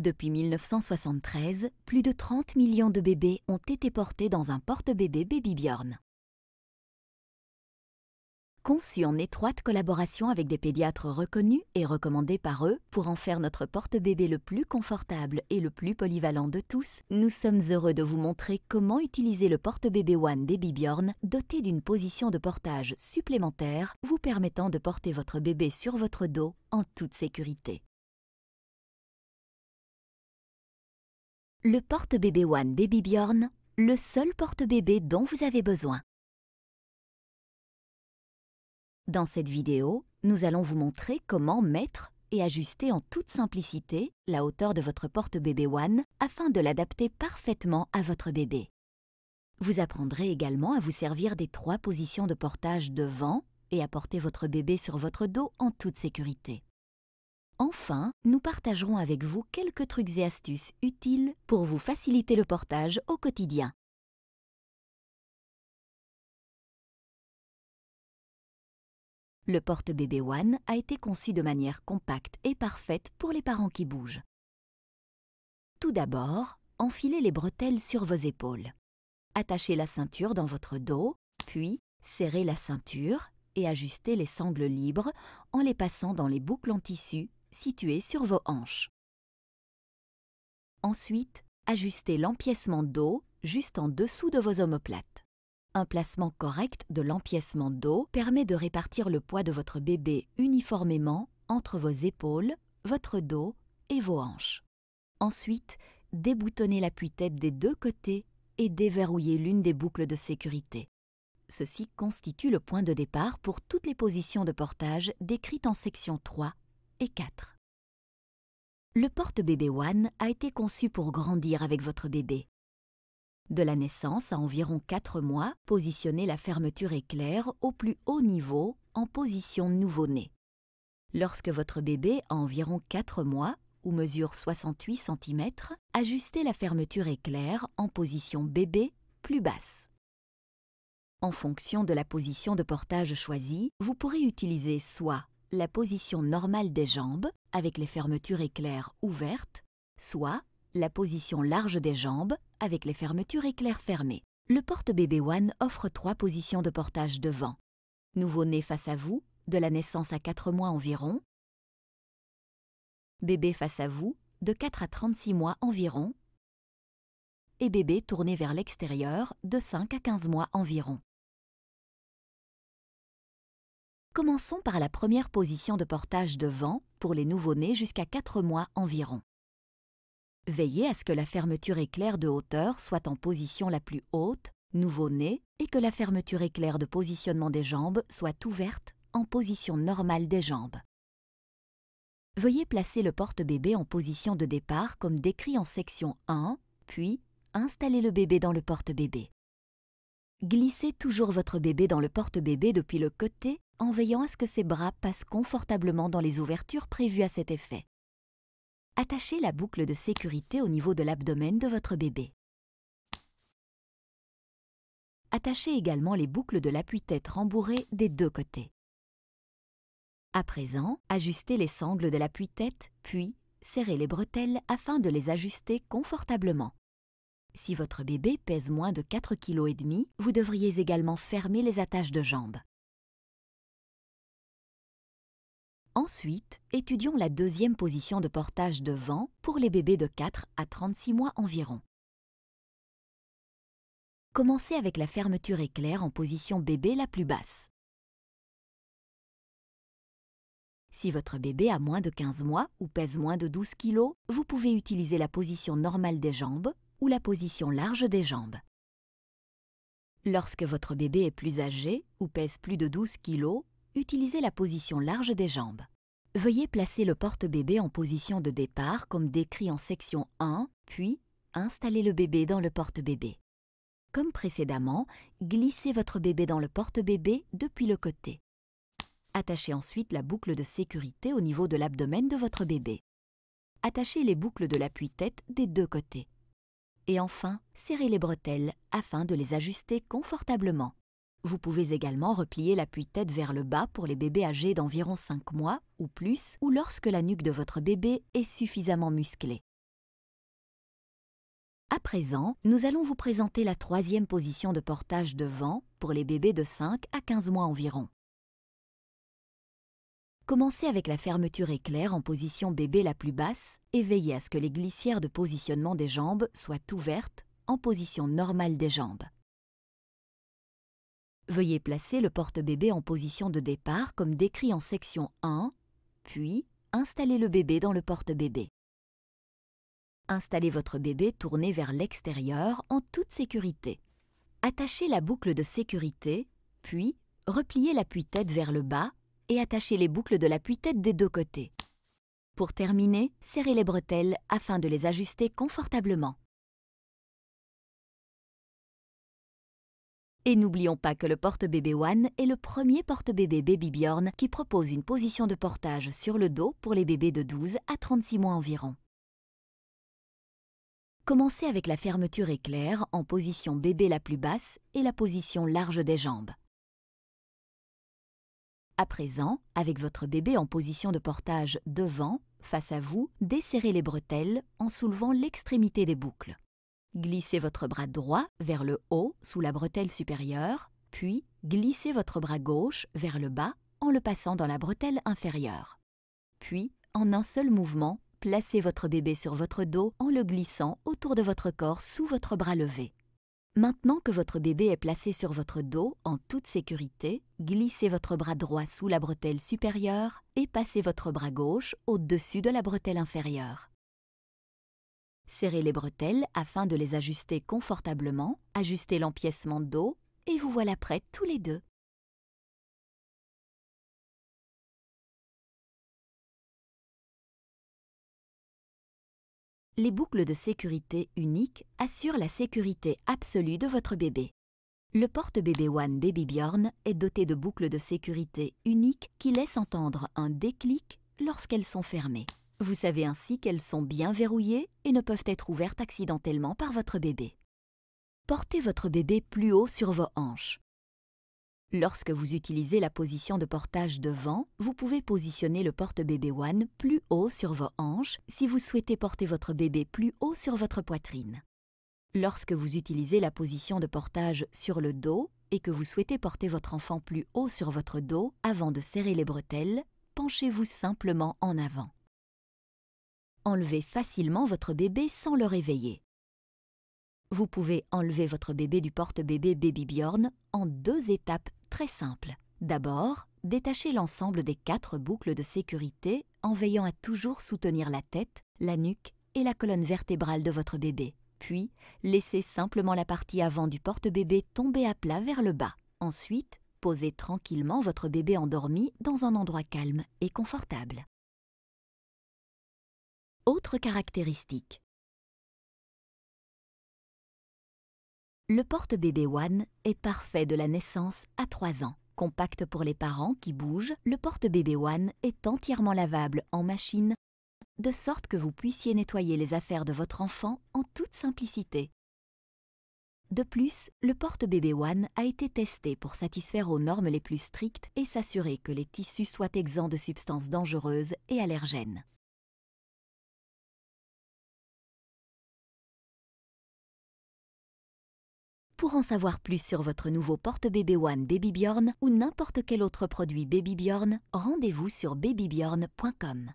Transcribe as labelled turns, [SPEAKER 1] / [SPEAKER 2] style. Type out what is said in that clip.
[SPEAKER 1] Depuis 1973, plus de 30 millions de bébés ont été portés dans un porte-bébé Baby Bjorn. Conçu en étroite collaboration avec des pédiatres reconnus et recommandés par eux pour en faire notre porte-bébé le plus confortable et le plus polyvalent de tous, nous sommes heureux de vous montrer comment utiliser le porte-bébé One Baby Bjorn doté d'une position de portage supplémentaire vous permettant de porter votre bébé sur votre dos en toute sécurité. Le porte-bébé One Baby Bjorn, le seul porte-bébé dont vous avez besoin. Dans cette vidéo, nous allons vous montrer comment mettre et ajuster en toute simplicité la hauteur de votre porte-bébé One afin de l'adapter parfaitement à votre bébé. Vous apprendrez également à vous servir des trois positions de portage devant et à porter votre bébé sur votre dos en toute sécurité. Enfin, nous partagerons avec vous quelques trucs et astuces utiles pour vous faciliter le portage au quotidien. Le porte-bébé One a été conçu de manière compacte et parfaite pour les parents qui bougent. Tout d'abord, enfilez les bretelles sur vos épaules. Attachez la ceinture dans votre dos, puis serrez la ceinture et ajustez les sangles libres en les passant dans les boucles en tissu situé sur vos hanches. Ensuite, ajustez l'empiècement d'eau juste en dessous de vos omoplates. Un placement correct de l'empiècement dos permet de répartir le poids de votre bébé uniformément entre vos épaules, votre dos et vos hanches. Ensuite, déboutonnez l'appui-tête des deux côtés et déverrouillez l'une des boucles de sécurité. Ceci constitue le point de départ pour toutes les positions de portage décrites en section 3 le porte-bébé One a été conçu pour grandir avec votre bébé. De la naissance à environ 4 mois, positionnez la fermeture éclair au plus haut niveau en position nouveau-né. Lorsque votre bébé a environ 4 mois ou mesure 68 cm, ajustez la fermeture éclair en position bébé plus basse. En fonction de la position de portage choisie, vous pourrez utiliser soit la position normale des jambes, avec les fermetures éclairs ouvertes, soit la position large des jambes, avec les fermetures éclairs fermées. Le porte-bébé One offre trois positions de portage devant. Nouveau-né face à vous, de la naissance à 4 mois environ. Bébé face à vous, de 4 à 36 mois environ. Et bébé tourné vers l'extérieur, de 5 à 15 mois environ. Commençons par la première position de portage devant pour les nouveau-nés jusqu'à 4 mois environ. Veillez à ce que la fermeture éclair de hauteur soit en position la plus haute, nouveau-né, et que la fermeture éclair de positionnement des jambes soit ouverte en position normale des jambes. Veuillez placer le porte-bébé en position de départ comme décrit en section 1, puis installez le bébé dans le porte-bébé. Glissez toujours votre bébé dans le porte-bébé depuis le côté en veillant à ce que ses bras passent confortablement dans les ouvertures prévues à cet effet. Attachez la boucle de sécurité au niveau de l'abdomen de votre bébé. Attachez également les boucles de l'appui-tête rembourrées des deux côtés. À présent, ajustez les sangles de l'appui-tête, puis serrez les bretelles afin de les ajuster confortablement. Si votre bébé pèse moins de 4,5 kg, vous devriez également fermer les attaches de jambes. Ensuite, étudions la deuxième position de portage de vent pour les bébés de 4 à 36 mois environ. Commencez avec la fermeture éclair en position bébé la plus basse. Si votre bébé a moins de 15 mois ou pèse moins de 12 kg, vous pouvez utiliser la position normale des jambes ou la position large des jambes. Lorsque votre bébé est plus âgé ou pèse plus de 12 kg, utilisez la position large des jambes. Veuillez placer le porte-bébé en position de départ comme décrit en section 1, puis installez le bébé dans le porte-bébé. Comme précédemment, glissez votre bébé dans le porte-bébé depuis le côté. Attachez ensuite la boucle de sécurité au niveau de l'abdomen de votre bébé. Attachez les boucles de l'appui-tête des deux côtés. Et enfin, serrez les bretelles afin de les ajuster confortablement. Vous pouvez également replier l'appui-tête vers le bas pour les bébés âgés d'environ 5 mois ou plus ou lorsque la nuque de votre bébé est suffisamment musclée. À présent, nous allons vous présenter la troisième position de portage devant pour les bébés de 5 à 15 mois environ. Commencez avec la fermeture éclair en position bébé la plus basse et veillez à ce que les glissières de positionnement des jambes soient ouvertes en position normale des jambes. Veuillez placer le porte-bébé en position de départ comme décrit en section 1, puis installez le bébé dans le porte-bébé. Installez votre bébé tourné vers l'extérieur en toute sécurité. Attachez la boucle de sécurité, puis repliez l'appui-tête vers le bas et attachez les boucles de l'appui-tête des deux côtés. Pour terminer, serrez les bretelles afin de les ajuster confortablement. Et n'oublions pas que le porte-bébé One est le premier porte-bébé Baby Bjorn qui propose une position de portage sur le dos pour les bébés de 12 à 36 mois environ. Commencez avec la fermeture éclair en position bébé la plus basse et la position large des jambes. À présent, avec votre bébé en position de portage devant, face à vous, desserrez les bretelles en soulevant l'extrémité des boucles. Glissez votre bras droit vers le haut sous la bretelle supérieure, puis glissez votre bras gauche vers le bas en le passant dans la bretelle inférieure. Puis, en un seul mouvement, placez votre bébé sur votre dos en le glissant autour de votre corps sous votre bras levé. Maintenant que votre bébé est placé sur votre dos en toute sécurité, glissez votre bras droit sous la bretelle supérieure et passez votre bras gauche au-dessus de la bretelle inférieure. Serrez les bretelles afin de les ajuster confortablement, ajustez l'empiècement de dos et vous voilà prêts tous les deux. Les boucles de sécurité uniques assurent la sécurité absolue de votre bébé. Le porte-bébé One Baby Bjorn est doté de boucles de sécurité uniques qui laissent entendre un déclic lorsqu'elles sont fermées. Vous savez ainsi qu'elles sont bien verrouillées et ne peuvent être ouvertes accidentellement par votre bébé. Portez votre bébé plus haut sur vos hanches. Lorsque vous utilisez la position de portage devant, vous pouvez positionner le porte-bébé One plus haut sur vos hanches si vous souhaitez porter votre bébé plus haut sur votre poitrine. Lorsque vous utilisez la position de portage sur le dos et que vous souhaitez porter votre enfant plus haut sur votre dos avant de serrer les bretelles, penchez-vous simplement en avant. Enlevez facilement votre bébé sans le réveiller. Vous pouvez enlever votre bébé du porte-bébé Baby Bjorn en deux étapes très simples. D'abord, détachez l'ensemble des quatre boucles de sécurité en veillant à toujours soutenir la tête, la nuque et la colonne vertébrale de votre bébé. Puis, laissez simplement la partie avant du porte-bébé tomber à plat vers le bas. Ensuite, posez tranquillement votre bébé endormi dans un endroit calme et confortable. Autres caractéristiques Le porte-bébé One est parfait de la naissance à 3 ans. Compact pour les parents qui bougent, le porte-bébé One est entièrement lavable en machine, de sorte que vous puissiez nettoyer les affaires de votre enfant en toute simplicité. De plus, le porte-bébé One a été testé pour satisfaire aux normes les plus strictes et s'assurer que les tissus soient exempts de substances dangereuses et allergènes. Pour en savoir plus sur votre nouveau porte-bébé One Baby Bjorn ou n'importe quel autre produit Baby rendez-vous sur babybjorn.com.